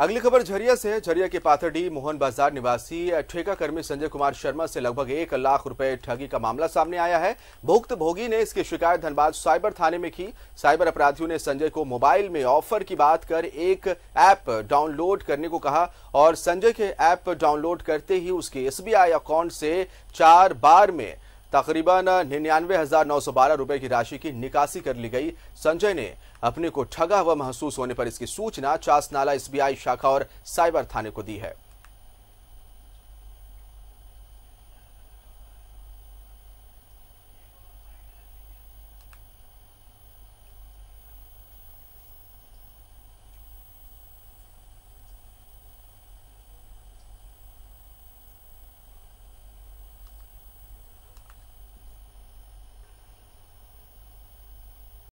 अगली खबर झरिया से है झरिया के पाथरडी मोहन बाजार निवासी ठेका कर्मी संजय कुमार शर्मा से लगभग एक लाख रुपए ठगी का मामला सामने आया है भुक्त भोगी ने इसकी शिकायत धनबाद साइबर थाने में की साइबर अपराधियों ने संजय को मोबाइल में ऑफर की बात कर एक ऐप डाउनलोड करने को कहा और संजय के ऐप डाउनलोड करते ही उसके एस अकाउंट से चार बार में तकरीबन निन्यानवे हजार नौ सौ बारह रुपए की राशि की निकासी कर ली गई संजय ने अपने को ठगा हुआ महसूस होने पर इसकी सूचना चासनाला एसबीआई शाखा और साइबर थाने को दी है